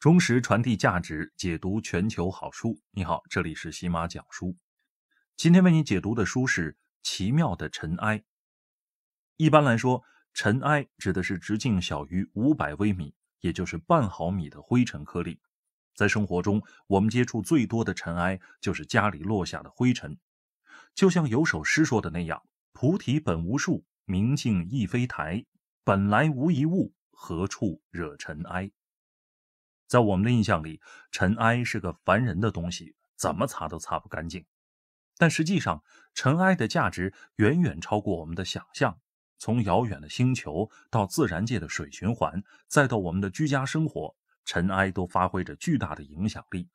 忠实传递价值，解读全球好书。你好，这里是喜马讲书。今天为你解读的书是《奇妙的尘埃》。一般来说，尘埃指的是直径小于五百微米，也就是半毫米的灰尘颗粒。在生活中，我们接触最多的尘埃就是家里落下的灰尘。就像有首诗说的那样：“菩提本无树，明镜亦非台，本来无一物，何处惹尘埃？”在我们的印象里，尘埃是个烦人的东西，怎么擦都擦不干净。但实际上，尘埃的价值远远超过我们的想象。从遥远的星球到自然界的水循环，再到我们的居家生活，尘埃都发挥着巨大的影响力。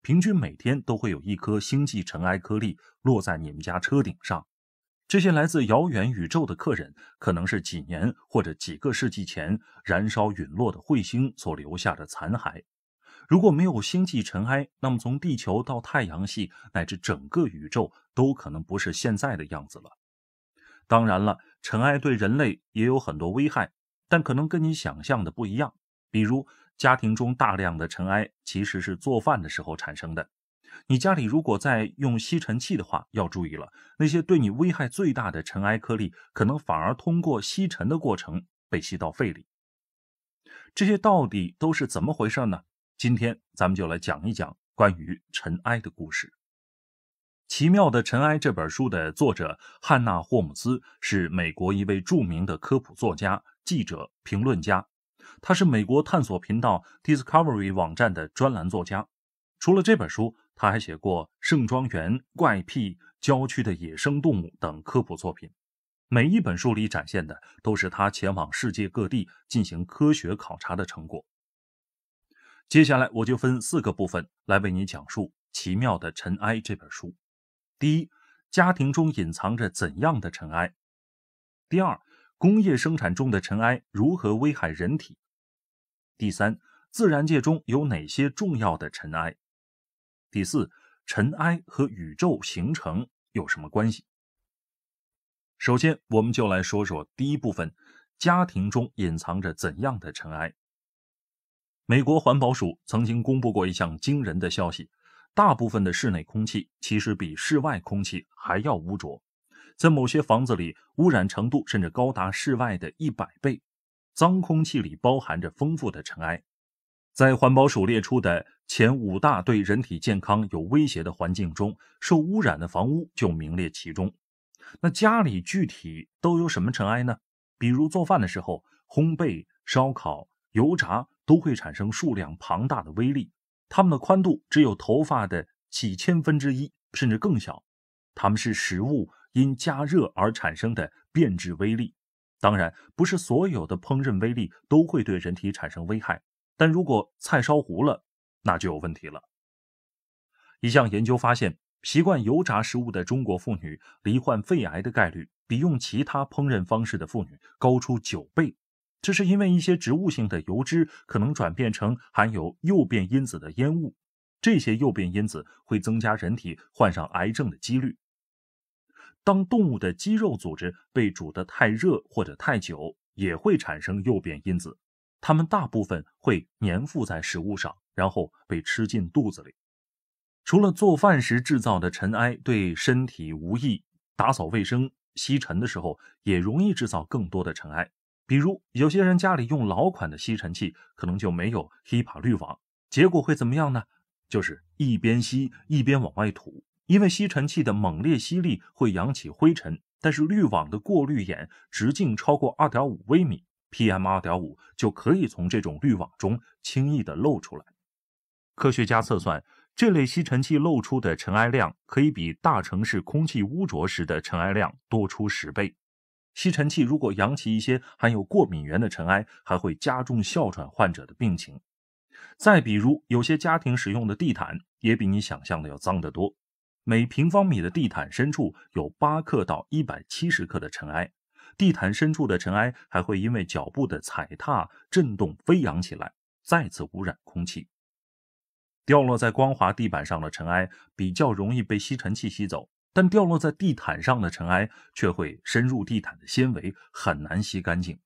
平均每天都会有一颗星际尘埃颗粒落在你们家车顶上。这些来自遥远宇宙的客人，可能是几年或者几个世纪前燃烧陨落的彗星所留下的残骸。如果没有星际尘埃，那么从地球到太阳系乃至整个宇宙，都可能不是现在的样子了。当然了，尘埃对人类也有很多危害，但可能跟你想象的不一样。比如，家庭中大量的尘埃其实是做饭的时候产生的。你家里如果在用吸尘器的话，要注意了。那些对你危害最大的尘埃颗粒，可能反而通过吸尘的过程被吸到肺里。这些到底都是怎么回事呢？今天咱们就来讲一讲关于尘埃的故事。《奇妙的尘埃》这本书的作者汉娜·霍姆斯是美国一位著名的科普作家、记者、评论家。他是美国探索频道 （Discovery） 网站的专栏作家。除了这本书，他还写过《盛庄园》《怪癖》《郊区的野生动物》等科普作品，每一本书里展现的都是他前往世界各地进行科学考察的成果。接下来，我就分四个部分来为你讲述《奇妙的尘埃》这本书：第一，家庭中隐藏着怎样的尘埃；第二，工业生产中的尘埃如何危害人体；第三，自然界中有哪些重要的尘埃。第四，尘埃和宇宙形成有什么关系？首先，我们就来说说第一部分：家庭中隐藏着怎样的尘埃？美国环保署曾经公布过一项惊人的消息：大部分的室内空气其实比室外空气还要污浊，在某些房子里，污染程度甚至高达室外的一百倍。脏空气里包含着丰富的尘埃，在环保署列出的。前五大对人体健康有威胁的环境中受污染的房屋就名列其中。那家里具体都有什么尘埃呢？比如做饭的时候，烘焙、烧烤、油炸都会产生数量庞大的微粒，它们的宽度只有头发的几千分之一，甚至更小。它们是食物因加热而产生的变质微粒。当然，不是所有的烹饪微粒都会对人体产生危害，但如果菜烧糊了，那就有问题了。一项研究发现，习惯油炸食物的中国妇女罹患肺癌的概率比用其他烹饪方式的妇女高出九倍。这是因为一些植物性的油脂可能转变成含有诱变因子的烟雾，这些诱变因子会增加人体患上癌症的几率。当动物的肌肉组织被煮得太热或者太久，也会产生诱变因子。它们大部分会粘附在食物上，然后被吃进肚子里。除了做饭时制造的尘埃对身体无益，打扫卫生吸尘的时候也容易制造更多的尘埃。比如有些人家里用老款的吸尘器，可能就没有 HEPA 滤网，结果会怎么样呢？就是一边吸一边往外吐，因为吸尘器的猛烈吸力会扬起灰尘，但是滤网的过滤眼直径超过2.5微米。PM 二点五就可以从这种滤网中轻易地漏出来。科学家测算，这类吸尘器漏出的尘埃量可以比大城市空气污浊时的尘埃量多出十倍。吸尘器如果扬起一些含有过敏原的尘埃，还会加重哮喘患者的病情。再比如，有些家庭使用的地毯也比你想象的要脏得多，每平方米的地毯深处有八克到一百七十克的尘埃。地毯深处的尘埃还会因为脚步的踩踏震动飞扬起来，再次污染空气。掉落在光滑地板上的尘埃比较容易被吸尘器吸走，但掉落在地毯上的尘埃却会深入地毯的纤维，很难吸干净。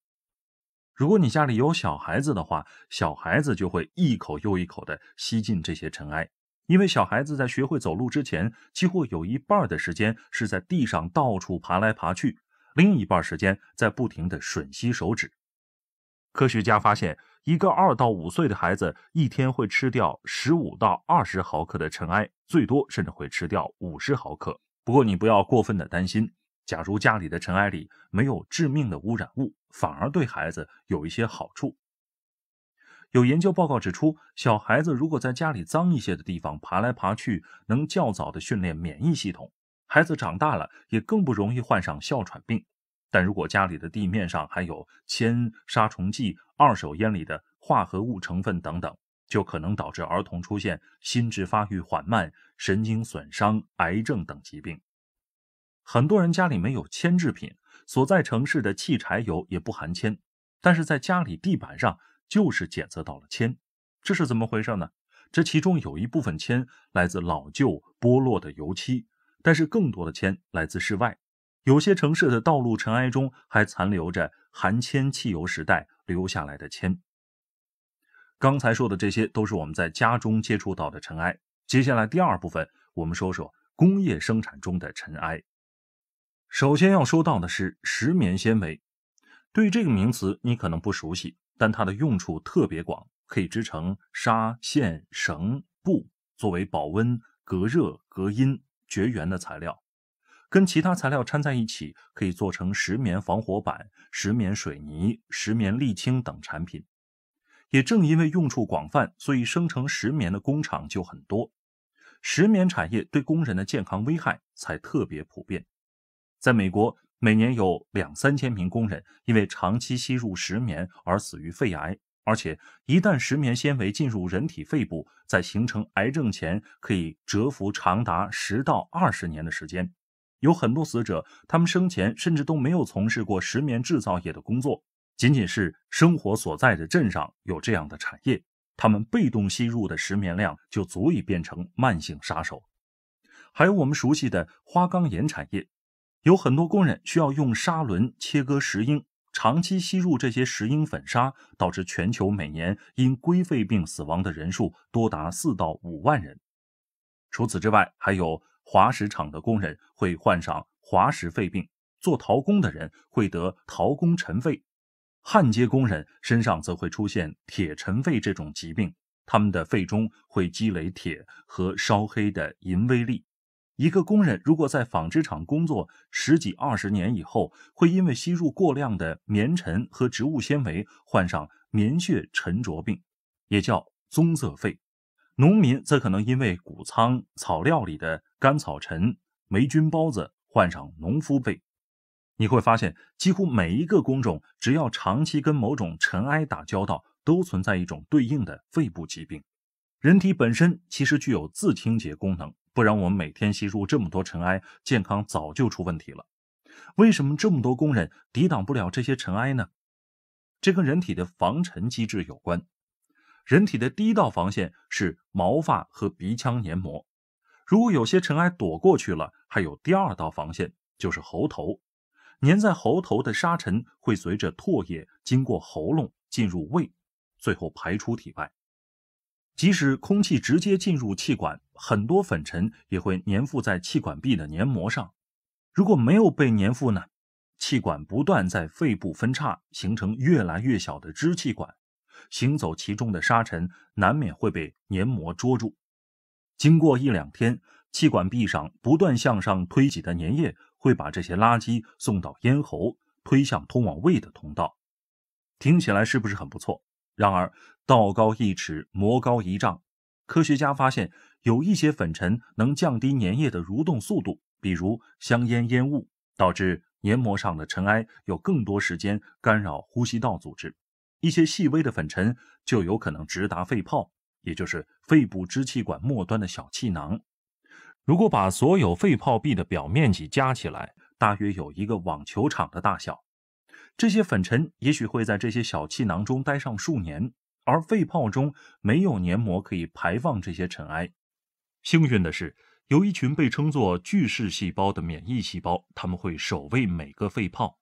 如果你家里有小孩子的话，小孩子就会一口又一口地吸进这些尘埃，因为小孩子在学会走路之前，几乎有一半的时间是在地上到处爬来爬去。另一半时间在不停的吮吸手指。科学家发现，一个二到五岁的孩子一天会吃掉十五到二十毫克的尘埃，最多甚至会吃掉五十毫克。不过你不要过分的担心，假如家里的尘埃里没有致命的污染物，反而对孩子有一些好处。有研究报告指出，小孩子如果在家里脏一些的地方爬来爬去，能较早的训练免疫系统。孩子长大了也更不容易患上哮喘病，但如果家里的地面上还有铅杀虫剂、二手烟里的化合物成分等等，就可能导致儿童出现心智发育缓慢、神经损伤、癌症等疾病。很多人家里没有铅制品，所在城市的汽柴油也不含铅，但是在家里地板上就是检测到了铅，这是怎么回事呢？这其中有一部分铅来自老旧剥落的油漆。但是更多的铅来自室外，有些城市的道路尘埃中还残留着含铅汽油时代留下来的铅。刚才说的这些都是我们在家中接触到的尘埃。接下来第二部分，我们说说工业生产中的尘埃。首先要说到的是石棉纤维，对这个名词你可能不熟悉，但它的用处特别广，可以织成纱、线、绳、布，作为保温、隔热、隔音。绝缘的材料，跟其他材料掺在一起，可以做成石棉防火板、石棉水泥、石棉沥青等产品。也正因为用处广泛，所以生成石棉的工厂就很多。石棉产业对工人的健康危害才特别普遍。在美国，每年有两三千名工人因为长期吸入石棉而死于肺癌。而且，一旦石棉纤维进入人体肺部，在形成癌症前，可以蛰伏长达十到二十年的时间。有很多死者，他们生前甚至都没有从事过石棉制造业的工作，仅仅是生活所在的镇上有这样的产业，他们被动吸入的石棉量就足以变成慢性杀手。还有我们熟悉的花岗岩产业，有很多工人需要用砂轮切割石英。长期吸入这些石英粉砂，导致全球每年因硅肺病死亡的人数多达四到五万人。除此之外，还有滑石厂的工人会患上滑石肺病，做陶工的人会得陶工尘肺，焊接工人身上则会出现铁尘肺这种疾病，他们的肺中会积累铁和烧黑的银微粒。一个工人如果在纺织厂工作十几二十年以后，会因为吸入过量的棉尘和植物纤维，患上棉絮沉着病，也叫棕色肺；农民则可能因为谷仓草料里的干草尘霉菌孢子，患上农夫肺。你会发现，几乎每一个工种，只要长期跟某种尘埃打交道，都存在一种对应的肺部疾病。人体本身其实具有自清洁功能。不然我们每天吸入这么多尘埃，健康早就出问题了。为什么这么多工人抵挡不了这些尘埃呢？这跟人体的防尘机制有关。人体的第一道防线是毛发和鼻腔黏膜，如果有些尘埃躲过去了，还有第二道防线就是喉头。粘在喉头的沙尘会随着唾液经过喉咙进入胃，最后排出体外。即使空气直接进入气管，很多粉尘也会粘附在气管壁的黏膜上。如果没有被粘附呢？气管不断在肺部分叉，形成越来越小的支气管，行走其中的沙尘难免会被黏膜捉住。经过一两天，气管壁上不断向上推挤的粘液会把这些垃圾送到咽喉，推向通往胃的通道。听起来是不是很不错？然而，道高一尺，魔高一丈。科学家发现，有一些粉尘能降低粘液的蠕动速度，比如香烟烟雾，导致黏膜上的尘埃有更多时间干扰呼吸道组织。一些细微的粉尘就有可能直达肺泡，也就是肺部支气管末端的小气囊。如果把所有肺泡壁的表面积加起来，大约有一个网球场的大小。这些粉尘也许会在这些小气囊中待上数年，而肺泡中没有黏膜可以排放这些尘埃。幸运的是，有一群被称作巨噬细胞的免疫细胞，它们会守卫每个肺泡。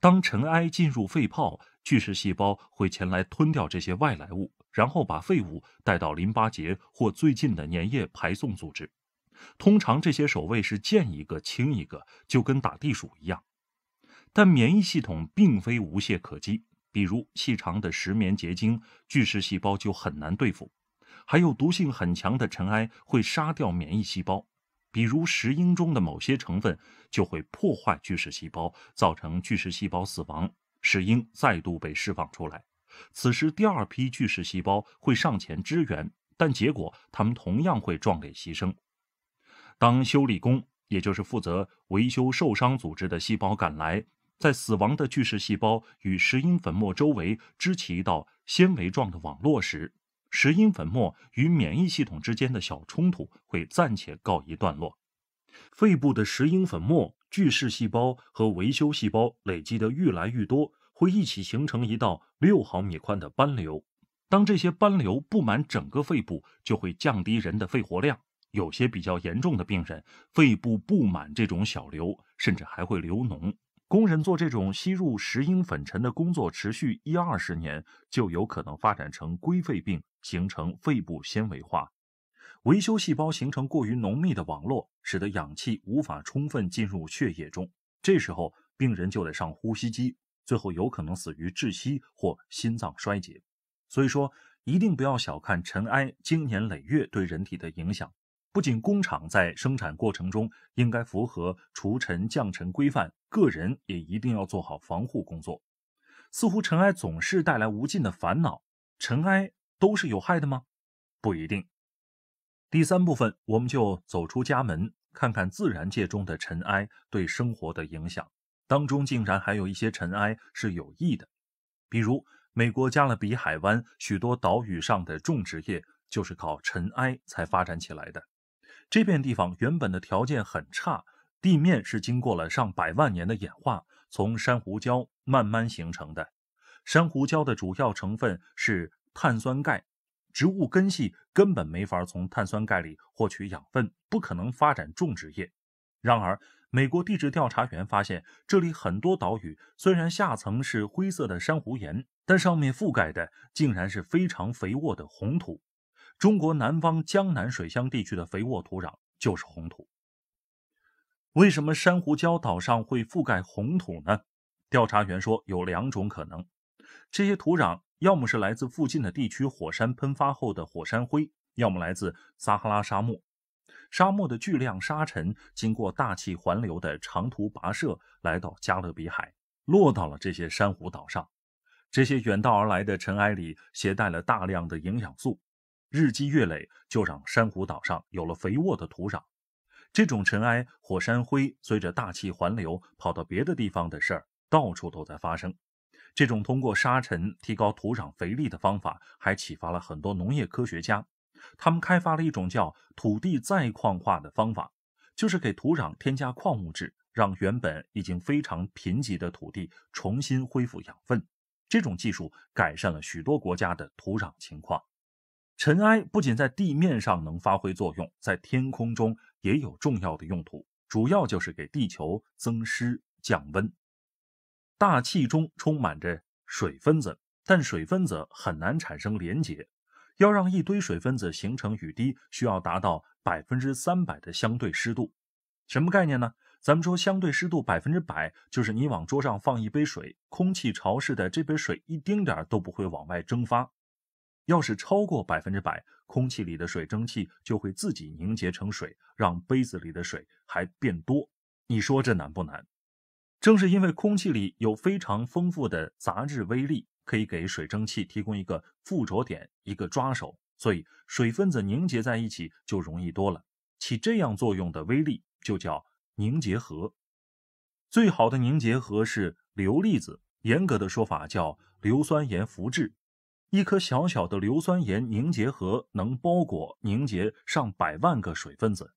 当尘埃进入肺泡，巨噬细胞会前来吞掉这些外来物，然后把废物带到淋巴结或最近的粘液排送组织。通常，这些守卫是见一个清一个，就跟打地鼠一样。但免疫系统并非无懈可击，比如细长的石棉结晶巨噬细胞就很难对付，还有毒性很强的尘埃会杀掉免疫细胞，比如石英中的某些成分就会破坏巨噬细胞，造成巨噬细胞死亡，石英再度被释放出来，此时第二批巨噬细胞会上前支援，但结果他们同样会壮烈牺牲。当修理工，也就是负责维修受伤组织的细胞赶来，在死亡的巨噬细胞与石英粉末周围织起一道纤维状的网络时，石英粉末与免疫系统之间的小冲突会暂且告一段落。肺部的石英粉末、巨噬细胞和维修细胞累积的愈来愈多，会一起形成一道六毫米宽的斑瘤。当这些斑瘤布满整个肺部，就会降低人的肺活量。有些比较严重的病人，肺部布满这种小瘤，甚至还会流脓。工人做这种吸入石英粉尘的工作，持续一二十年，就有可能发展成硅肺病，形成肺部纤维化，维修细胞形成过于浓密的网络，使得氧气无法充分进入血液中。这时候，病人就得上呼吸机，最后有可能死于窒息或心脏衰竭。所以说，一定不要小看尘埃经年累月对人体的影响。不仅工厂在生产过程中应该符合除尘降尘规范，个人也一定要做好防护工作。似乎尘埃总是带来无尽的烦恼，尘埃都是有害的吗？不一定。第三部分，我们就走出家门，看看自然界中的尘埃对生活的影响。当中竟然还有一些尘埃是有益的，比如美国加勒比海湾许多岛屿上的种植业就是靠尘埃才发展起来的。这片地方原本的条件很差，地面是经过了上百万年的演化，从珊瑚礁慢慢形成的。珊瑚礁的主要成分是碳酸钙，植物根系根本没法从碳酸钙里获取养分，不可能发展种植业。然而，美国地质调查员发现，这里很多岛屿虽然下层是灰色的珊瑚岩，但上面覆盖的竟然是非常肥沃的红土。中国南方江南水乡地区的肥沃土壤就是红土。为什么珊瑚礁岛上会覆盖红土呢？调查员说有两种可能：这些土壤要么是来自附近的地区火山喷发后的火山灰，要么来自撒哈拉沙漠。沙漠的巨量沙尘经过大气环流的长途跋涉来到加勒比海，落到了这些珊瑚岛上。这些远道而来的尘埃里携带了大量的营养素。日积月累，就让珊瑚岛上有了肥沃的土壤。这种尘埃、火山灰随着大气环流跑到别的地方的事儿，到处都在发生。这种通过沙尘提高土壤肥力的方法，还启发了很多农业科学家。他们开发了一种叫“土地再矿化”的方法，就是给土壤添加矿物质，让原本已经非常贫瘠的土地重新恢复养分。这种技术改善了许多国家的土壤情况。尘埃不仅在地面上能发挥作用，在天空中也有重要的用途，主要就是给地球增湿降温。大气中充满着水分子，但水分子很难产生连结。要让一堆水分子形成雨滴，需要达到百分之三百的相对湿度。什么概念呢？咱们说相对湿度百分之百，就是你往桌上放一杯水，空气潮湿的这杯水一丁点都不会往外蒸发。要是超过百分之百，空气里的水蒸气就会自己凝结成水，让杯子里的水还变多。你说这难不难？正是因为空气里有非常丰富的杂质微粒，可以给水蒸气提供一个附着点、一个抓手，所以水分子凝结在一起就容易多了。起这样作用的微粒就叫凝结核。最好的凝结核是硫粒子，严格的说法叫硫酸盐浮质。一颗小小的硫酸盐凝结核能包裹凝结上百万个水分子。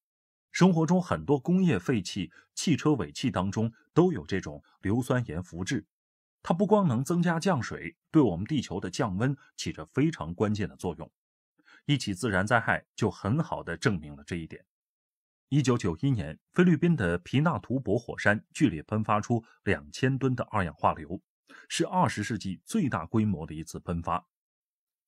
生活中很多工业废气、汽车尾气当中都有这种硫酸盐浮质，它不光能增加降水，对我们地球的降温起着非常关键的作用。一起自然灾害就很好的证明了这一点。一九九一年，菲律宾的皮纳图博火山剧烈喷发出两千吨的二氧化硫，是二十世纪最大规模的一次喷发。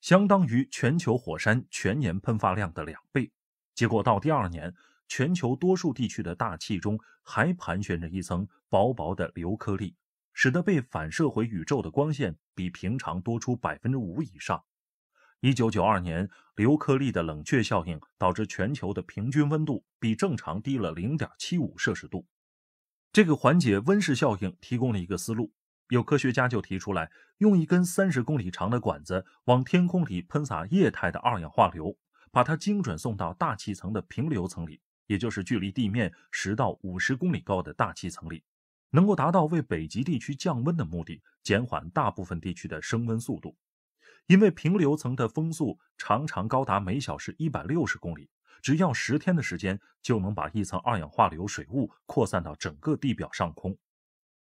相当于全球火山全年喷发量的两倍。结果到第二年，全球多数地区的大气中还盘旋着一层薄薄的硫颗粒，使得被反射回宇宙的光线比平常多出百分之五以上。一九九二年，硫颗粒的冷却效应导致全球的平均温度比正常低了零点七五摄氏度。这个缓解温室效应提供了一个思路。有科学家就提出来，用一根三十公里长的管子往天空里喷洒液态的二氧化硫，把它精准送到大气层的平流层里，也就是距离地面十到五十公里高的大气层里，能够达到为北极地区降温的目的，减缓大部分地区的升温速度。因为平流层的风速常常高达每小时一百六十公里，只要十天的时间就能把一层二氧化硫水雾扩散到整个地表上空。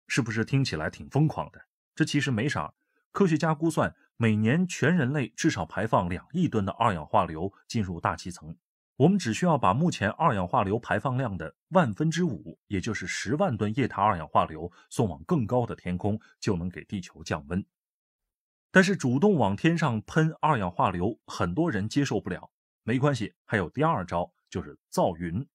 是不是听起来挺疯狂的？这其实没啥。科学家估算，每年全人类至少排放两亿吨的二氧化硫进入大气层。我们只需要把目前二氧化硫排放量的万分之五，也就是十万吨液态二氧化硫送往更高的天空，就能给地球降温。但是主动往天上喷二氧化硫，很多人接受不了。没关系，还有第二招，就是造云。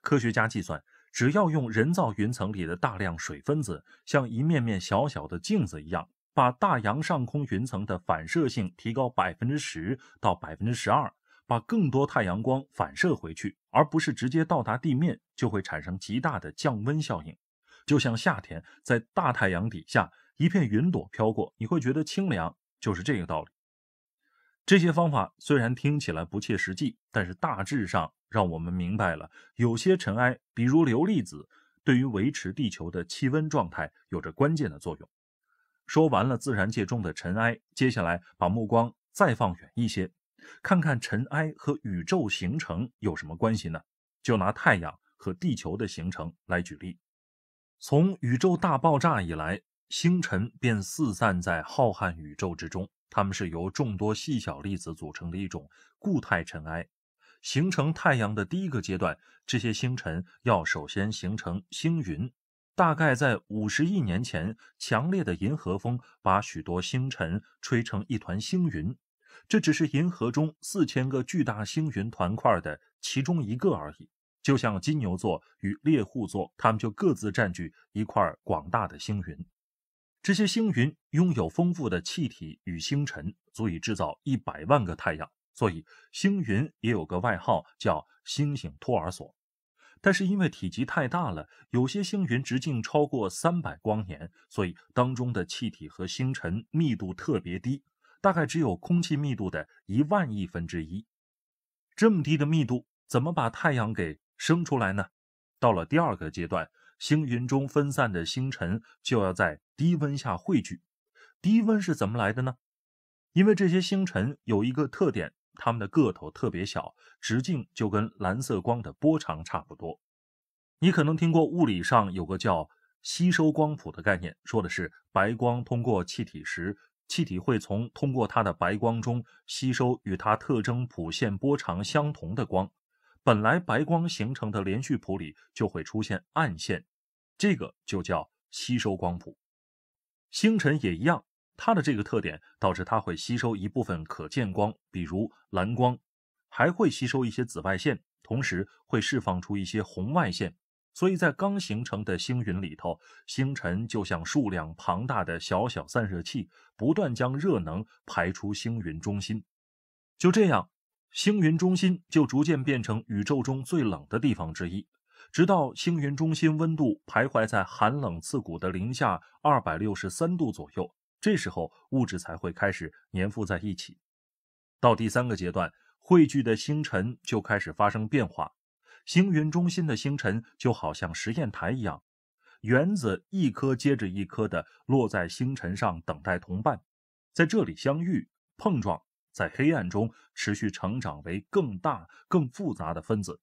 科学家计算。只要用人造云层里的大量水分子，像一面面小小的镜子一样，把大洋上空云层的反射性提高百分之十到百分之十二，把更多太阳光反射回去，而不是直接到达地面，就会产生极大的降温效应。就像夏天在大太阳底下，一片云朵飘过，你会觉得清凉，就是这个道理。这些方法虽然听起来不切实际，但是大致上。让我们明白了，有些尘埃，比如硫粒子，对于维持地球的气温状态有着关键的作用。说完了自然界中的尘埃，接下来把目光再放远一些，看看尘埃和宇宙形成有什么关系呢？就拿太阳和地球的形成来举例。从宇宙大爆炸以来，星辰便四散在浩瀚宇宙之中，它们是由众多细小粒子组成的一种固态尘埃。形成太阳的第一个阶段，这些星辰要首先形成星云。大概在五十亿年前，强烈的银河风把许多星辰吹成一团星云。这只是银河中四千个巨大星云团块的其中一个而已。就像金牛座与猎户座，他们就各自占据一块广大的星云。这些星云拥有丰富的气体与星辰，足以制造一百万个太阳。所以星云也有个外号叫“星星托儿所”，但是因为体积太大了，有些星云直径超过三百光年，所以当中的气体和星辰密度特别低，大概只有空气密度的一万亿分之一。这么低的密度，怎么把太阳给生出来呢？到了第二个阶段，星云中分散的星辰就要在低温下汇聚。低温是怎么来的呢？因为这些星辰有一个特点。它们的个头特别小，直径就跟蓝色光的波长差不多。你可能听过物理上有个叫吸收光谱的概念，说的是白光通过气体时，气体会从通过它的白光中吸收与它特征谱线波长相同的光，本来白光形成的连续谱里就会出现暗线，这个就叫吸收光谱。星辰也一样。它的这个特点导致它会吸收一部分可见光，比如蓝光，还会吸收一些紫外线，同时会释放出一些红外线。所以在刚形成的星云里头，星辰就像数量庞大的小小散热器，不断将热能排出星云中心。就这样，星云中心就逐渐变成宇宙中最冷的地方之一，直到星云中心温度徘徊在寒冷刺骨的零下二百六十三度左右。这时候，物质才会开始粘附在一起。到第三个阶段，汇聚的星辰就开始发生变化。星云中心的星辰就好像实验台一样，原子一颗接着一颗的落在星辰上，等待同伴在这里相遇、碰撞，在黑暗中持续成长为更大、更复杂的分子。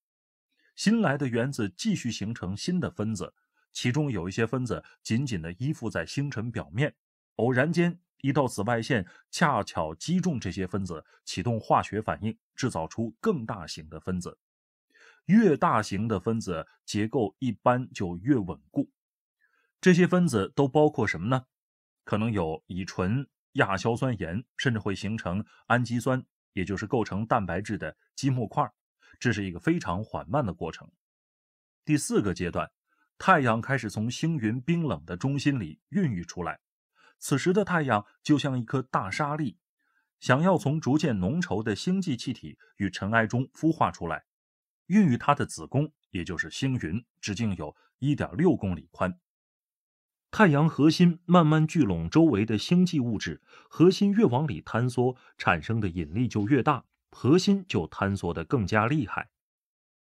新来的原子继续形成新的分子，其中有一些分子紧紧的依附在星辰表面。偶然间，一道紫外线恰巧击中这些分子，启动化学反应，制造出更大型的分子。越大型的分子结构一般就越稳固。这些分子都包括什么呢？可能有乙醇、亚硝酸盐，甚至会形成氨基酸，也就是构成蛋白质的积木块。这是一个非常缓慢的过程。第四个阶段，太阳开始从星云冰冷的中心里孕育出来。此时的太阳就像一颗大沙粒，想要从逐渐浓稠的星际气体与尘埃中孵化出来。孕育它的子宫，也就是星云，直径有1.6公里宽。太阳核心慢慢聚拢周围的星际物质，核心越往里坍缩，产生的引力就越大，核心就坍缩得更加厉害。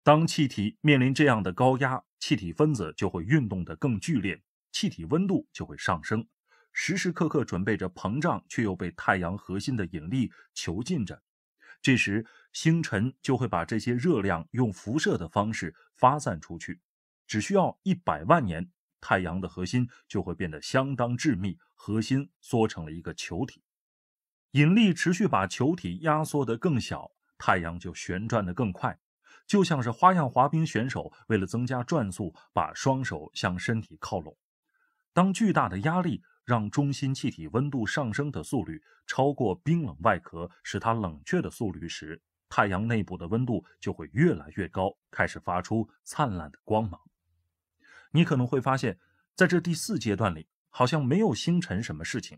当气体面临这样的高压，气体分子就会运动得更剧烈，气体温度就会上升。时时刻刻准备着膨胀，却又被太阳核心的引力囚禁着。这时，星辰就会把这些热量用辐射的方式发散出去。只需要一百万年，太阳的核心就会变得相当致密，核心缩成了一个球体。引力持续把球体压缩得更小，太阳就旋转得更快，就像是花样滑冰选手为了增加转速，把双手向身体靠拢。当巨大的压力。让中心气体温度上升的速率超过冰冷外壳使它冷却的速率时，太阳内部的温度就会越来越高，开始发出灿烂的光芒。你可能会发现，在这第四阶段里，好像没有星辰什么事情。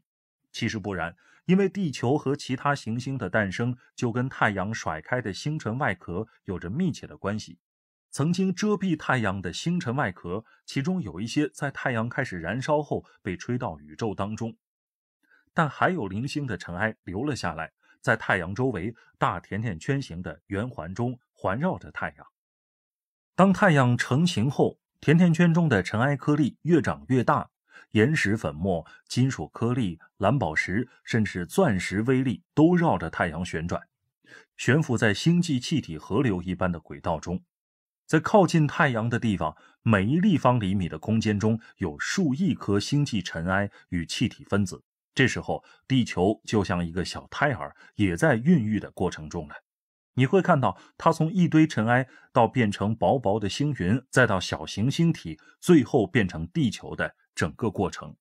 其实不然，因为地球和其他行星的诞生就跟太阳甩开的星辰外壳有着密切的关系。曾经遮蔽太阳的星辰外壳，其中有一些在太阳开始燃烧后被吹到宇宙当中，但还有零星的尘埃留了下来，在太阳周围大甜甜圈形的圆环中环绕着太阳。当太阳成型后，甜甜圈中的尘埃颗粒越长越大，岩石粉末、金属颗粒、蓝宝石，甚至钻石微粒都绕着太阳旋转，悬浮在星际气体河流一般的轨道中。在靠近太阳的地方，每一立方厘米的空间中有数亿颗星际尘埃与气体分子。这时候，地球就像一个小胎儿，也在孕育的过程中了。你会看到它从一堆尘埃到变成薄薄的星云，再到小行星体，最后变成地球的整个过程。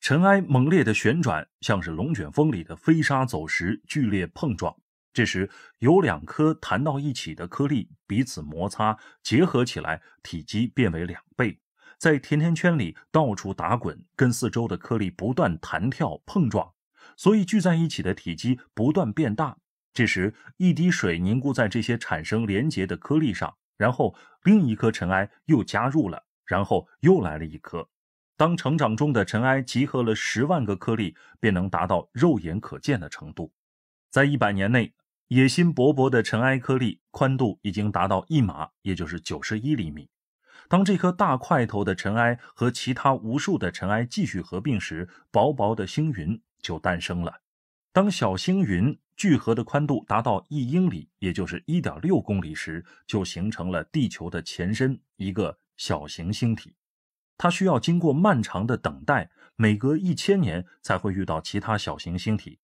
尘埃猛烈的旋转，像是龙卷风里的飞沙走石，剧烈碰撞。这时，有两颗弹到一起的颗粒彼此摩擦，结合起来，体积变为两倍，在甜甜圈里到处打滚，跟四周的颗粒不断弹跳碰撞，所以聚在一起的体积不断变大。这时，一滴水凝固在这些产生连结的颗粒上，然后另一颗尘埃又加入了，然后又来了一颗。当成长中的尘埃集合了十万个颗粒，便能达到肉眼可见的程度。在一百年内。野心勃勃的尘埃颗粒宽度已经达到一码，也就是九十一厘米。当这颗大块头的尘埃和其他无数的尘埃继续合并时，薄薄的星云就诞生了。当小星云聚合的宽度达到一英里，也就是一点六公里时，就形成了地球的前身——一个小行星体。它需要经过漫长的等待，每隔一千年才会遇到其他小行星体。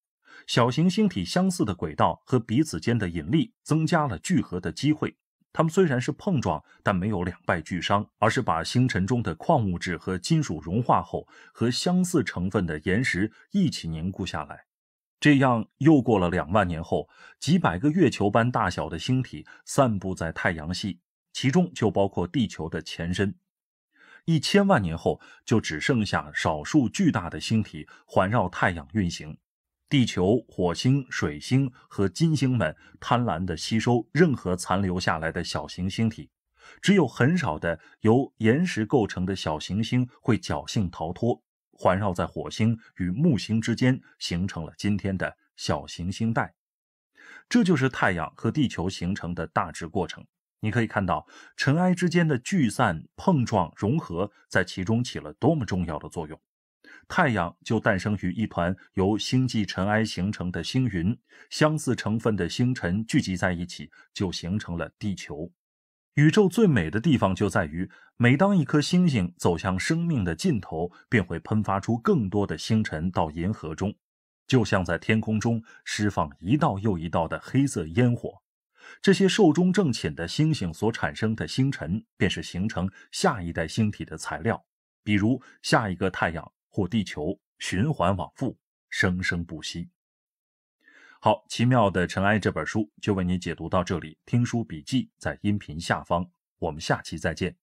小行星体相似的轨道和彼此间的引力增加了聚合的机会。它们虽然是碰撞，但没有两败俱伤，而是把星辰中的矿物质和金属融化后，和相似成分的岩石一起凝固下来。这样又过了两万年后，几百个月球般大小的星体散布在太阳系，其中就包括地球的前身。一千万年后，就只剩下少数巨大的星体环绕太阳运行。地球、火星、水星和金星们贪婪地吸收任何残留下来的小行星体，只有很少的由岩石构成的小行星会侥幸逃脱，环绕在火星与木星之间，形成了今天的小行星带。这就是太阳和地球形成的大致过程。你可以看到尘埃之间的聚散、碰撞、融合在其中起了多么重要的作用。太阳就诞生于一团由星际尘埃形成的星云，相似成分的星辰聚集在一起，就形成了地球。宇宙最美的地方就在于，每当一颗星星走向生命的尽头，便会喷发出更多的星辰到银河中，就像在天空中释放一道又一道的黑色烟火。这些寿终正寝的星星所产生的星辰，便是形成下一代星体的材料，比如下一个太阳。或地球循环往复，生生不息。好，奇妙的尘埃这本书就为你解读到这里。听书笔记在音频下方，我们下期再见。